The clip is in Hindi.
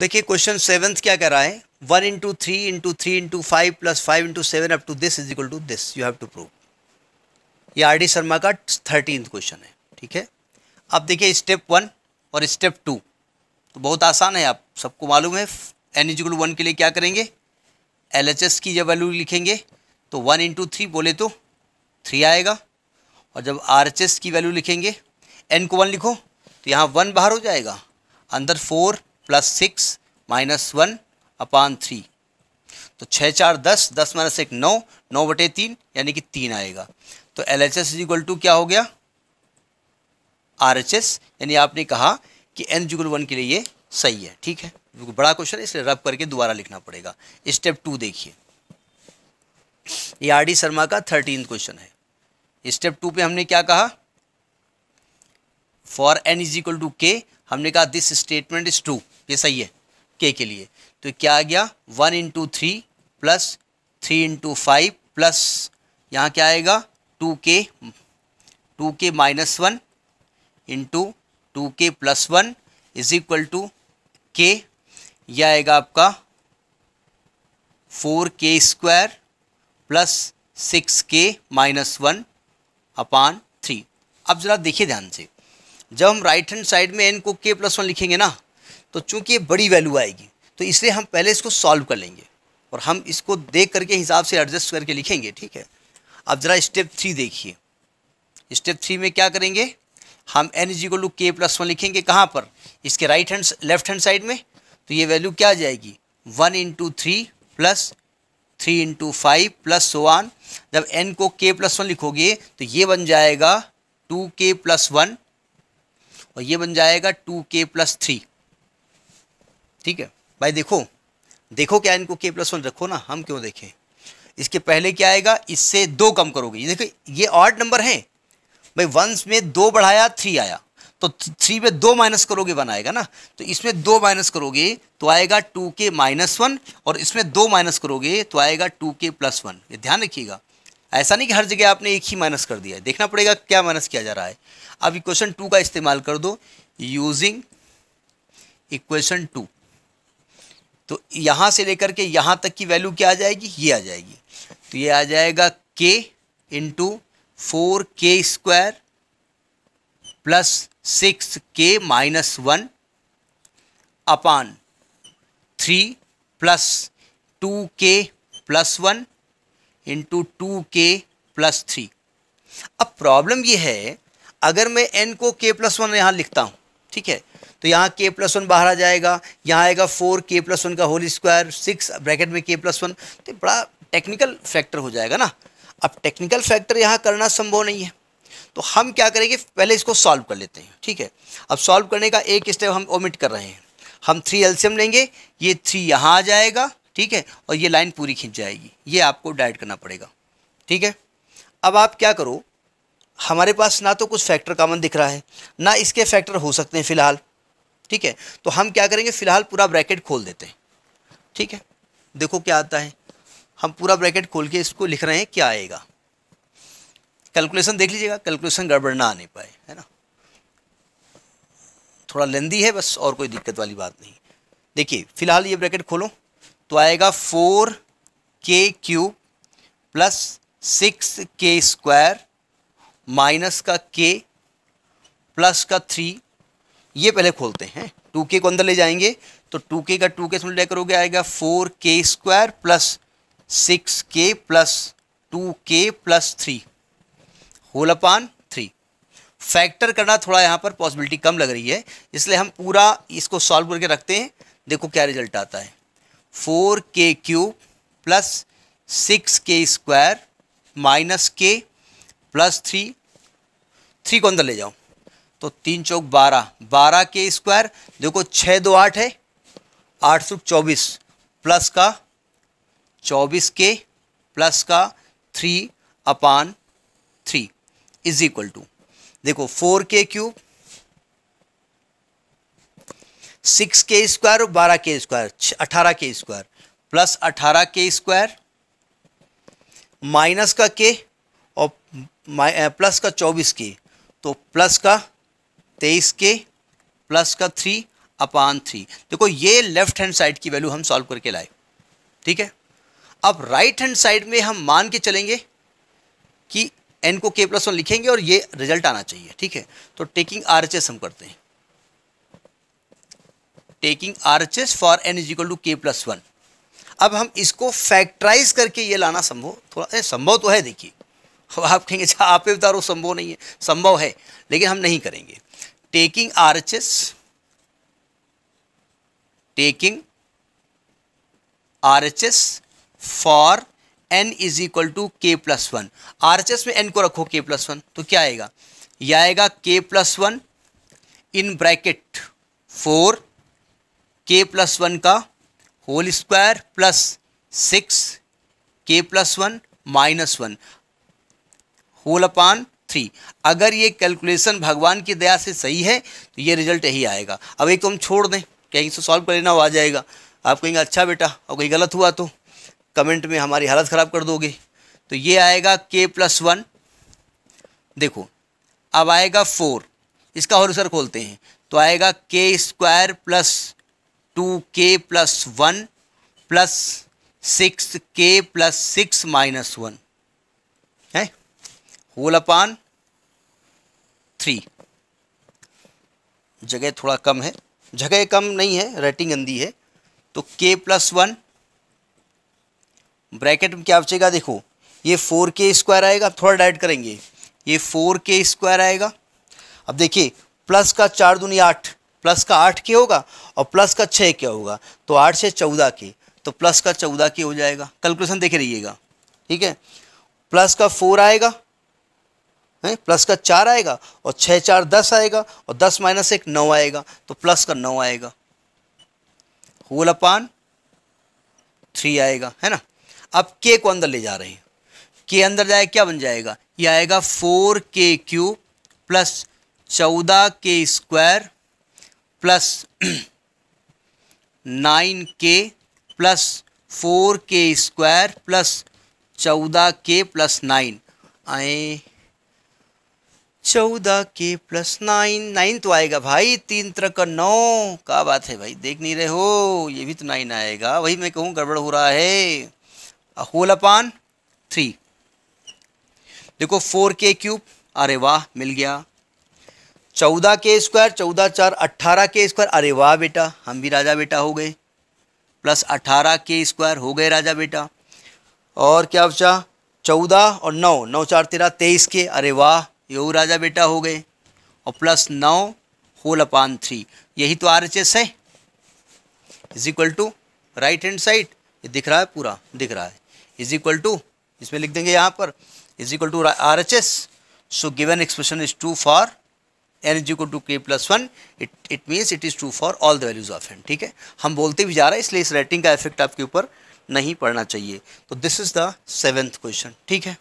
देखिए क्वेश्चन सेवन्थ क्या कर रहा है one into three into three into five plus five into seven up to this is equal to this you have to prove ये आर डी शर्मा का थर्टीन क्वेश्चन है ठीक है अब देखिए स्टेप वन और स्टेप टू तो बहुत आसान है आप सबको मालूम है एन इजिकल वन के लिए क्या करेंगे एल एच एस की जब वैल्यू लिखेंगे तो वन इंटू थ्री बोले तो थ्री आएगा और जब आर एच एस की वैल्यू लिखेंगे एन को वन लिखो तो यहाँ वन बाहर हो जाएगा अंदर four plus six minus one upon three तो छः चार दस दस माइनस एक नौ नौ बटे तीन यानी कि तीन आएगा तो L H S is equal to क्या हो गया आर एच एस यानी आपने कहा कि एन जुगल वन के लिए ये सही है ठीक है बड़ा क्वेश्चन है इसलिए रब करके दोबारा लिखना पड़ेगा स्टेप टू देखिए ये आर डी शर्मा का थर्टीन क्वेश्चन है स्टेप टू पे हमने क्या कहा for n is equal to k हमने कहा दिस स्टेटमेंट इज ट्रू ये सही है के के लिए तो क्या आ गया one into three plus three into five plus यहाँ क्या आएगा two k two k minus one into two k plus one is equal to k यह आएगा आपका four k square plus six k minus one upon three अब ज़रा देखिए ध्यान से जब हम राइट हैंड साइड में एन को के प्लस वन लिखेंगे ना तो चूँकि ये बड़ी वैल्यू आएगी तो इसलिए हम पहले इसको सॉल्व कर लेंगे और हम इसको देख करके हिसाब से एडजस्ट करके लिखेंगे ठीक है अब ज़रा स्टेप थ्री देखिए स्टेप थ्री में क्या करेंगे हम n is equal to k plus one लिखेंगे कहाँ पर इसके right hand left hand side में तो ये वैल्यू क्या आ जाएगी one into three plus three into five plus one जब एन को के प्लस वन लिखोगे तो ये बन जाएगा टू के प्लस वन और ये बन जाएगा टू के प्लस थ्री ठीक है भाई देखो देखो क्या इनको के प्लस वन रखो ना हम क्यों देखें इसके पहले क्या आएगा इससे दो कम करोगे ये देखो ये ऑड नंबर है भाई वंस में दो बढ़ाया थ्री आया तो थ्री में दो माइनस करोगे वन आएगा ना तो इसमें दो माइनस करोगे तो आएगा टू के माइनस वन और इसमें दो माइनस करोगे तो आएगा टू के प्लस वन ये ध्यान रखिएगा ऐसा नहीं कि हर जगह आपने एक ही माइनस कर दिया है देखना पड़ेगा क्या माइनस किया जा रहा है अब इक्वेशन टू का इस्तेमाल कर दो यूजिंग इक्वेशन टू तो यहाँ से लेकर के यहाँ तक की वैल्यू क्या आ जाएगी ये आ जाएगी तो ये आ जाएगा k into four k square plus six k minus one upon three plus two k plus one into two k plus three अब प्रॉब्लम यह है अगर मैं एन को के प्लस वन यहाँ लिखता हूँ ठीक है तो यहाँ के प्लस वन बाहर आ जाएगा यहाँ आएगा फोर के प्लस वन का होल स्क्वायर सिक्स ब्रैकेट में के प्लस वन तो बड़ा टेक्निकल फैक्टर हो जाएगा ना अब टेक्निकल फैक्टर यहाँ करना संभव नहीं है तो हम क्या करेंगे पहले इसको सॉल्व कर लेते हैं ठीक है अब सॉल्व करने का एक स्टेप हम ओमिट कर रहे हैं हम थ्री एल्सियम लेंगे ये थ्री यहाँ आ जाएगा ठीक है और ये लाइन पूरी खींच जाएगी ये आपको डाइड करना पड़ेगा ठीक है अब आप क्या करो हमारे पास ना तो कुछ फैक्टर कॉमन दिख रहा है ना इसके फैक्टर हो सकते हैं फिलहाल ठीक है तो हम क्या करेंगे फिलहाल पूरा ब्रैकेट खोल देते हैं ठीक है देखो क्या आता है हम पूरा ब्रैकेट खोल के इसको लिख रहे हैं क्या आएगा कैलकुलेशन देख लीजिएगा कैलकुलेशन गड़बड़ ना आने पाए है ना थोड़ा लेंदी है बस और कोई दिक्कत वाली बात नहीं देखिए फिलहाल ये ब्रैकेट खोलो तो आएगा four k cube plus six k square minus का के प्लस का थ्री ये पहले खोलते हैं टू के को अंदर ले जाएंगे तो टू के का टू के समझ मल्टीप्लाई करोगे आएगा four k square plus six k plus two k plus three whole upon three factor करना थोड़ा यहाँ पर पॉसिबिलिटी कम लग रही है इसलिए हम पूरा इसको सॉल्व करके रखते हैं देखो क्या रिजल्ट आता है four k cube plus six k square minus k plus three three को अंदर ले जाओ तो तीन चौक बारह बारह के स्क्वायर देखो छः दो आठ है आठ सौ चौबीस प्लस का चौबीस के प्लस का three upon three is equal to देखो four k cube six k square और बारह के स्क्वायर अठारह के स्क्वायर प्लस अठारह के स्क्वायर माइनस का के और प्लस का चौबीस के तो प्लस का तेईस के प्लस का थ्री अपान थ्री देखो ये लेफ्ट हैंड साइड की वैल्यू हम सॉल्व करके लाए ठीक है अब राइट हैंड साइड में हम मान के चलेंगे कि एन को के प्लस वन लिखेंगे और ये रिजल्ट आना चाहिए ठीक है तो टेकिंग आर एच एस हम करते हैं taking R H S for n is equal to k plus one अब हम इसको फैक्टराइज करके ये लाना संभव थोड़ा संभव तो है देखिए अब आप कहेंगे अच्छा, आप पे उतारो तो संभव नहीं है संभव है लेकिन हम नहीं करेंगे taking RHS, taking RHS for n is equal to k plus one R H S में एन को रखो के प्लस वन तो क्या आएगा यह आएगा k plus one in bracket four k plus one का whole square plus six k plus one minus one whole upon three अगर ये कैलकुलेशन भगवान की दया से सही है तो ये रिजल्ट यही आएगा अब एक तो हम छोड़ दें कहीं से सॉल्व कर लेना आ जाएगा आप कहेंगे अच्छा बेटा और कहीं गलत हुआ तो कमेंट में हमारी हालत ख़राब कर दोगे तो ये आएगा के प्लस वन देखो अब आएगा फोर इसका और सर खोलते हैं तो आएगा k square plus two k plus one plus six k plus six minus one है होल अपान थ्री जगह थोड़ा कम है जगह कम नहीं है रेटिंग अंधी है तो के प्लस वन ब्रैकेट में क्या बचेगा देखो ये फोर के स्क्वायर आएगा थोड़ा डाइड करेंगे ये फोर के स्क्वायर आएगा अब देखिए प्लस का चार दूनी आठ प्लस का आठ के होगा और प्लस का छः क्या होगा तो आठ से चौदह के तो प्लस का चौदह के हो जाएगा कैलकुलेशन देखे रहिएगा ठीक है प्लस का फोर आएगा है प्लस का चार आएगा और छः चार दस आएगा और दस माइनस एक नौ आएगा तो प्लस का नौ आएगा होल अपान थ्री आएगा है ना अब के को अंदर ले जा रहे हैं के अंदर जाए क्या बन जाएगा ये आएगा फोर के क्यूब प्लस चौदह k square plus nine k plus four k square plus चौदह के प्लस नाइन आए चौदह के प्लस नाइन नाइन तो आएगा भाई तीन तरह का नौ का बात है भाई देख नहीं रहे हो ये भी तो नाइन आएगा वही मैं कहूँ गड़बड़ हो रहा है होल अपान थ्री देखो फोर के क्यूब अरे वाह मिल गया चौदह के स्क्वायर चौदह चार अट्ठारह के स्क्वायर अरे वाह बेटा हम भी राजा बेटा हो गए प्लस अट्ठारह के स्क्वायर हो गए राजा बेटा और क्या बचा चौदह और नौ नौ चार तेरह तेईस के अरे वाह यऊ राजा बेटा हो गए और प्लस नौ होल अपान थ्री यही तो आर एच एस है is equal to right hand side ये दिख रहा है पूरा दिख रहा है इज इक्वल टू इसमें लिख देंगे यहाँ पर is equal to R H S so given expression is true for n is equal to k plus one it it means it is true for all the values of n ठीक है हम बोलते भी जा रहे हैं इसलिए इस राइटिंग का इफेक्ट आपके ऊपर नहीं पड़ना चाहिए तो this is the seventh question ठीक है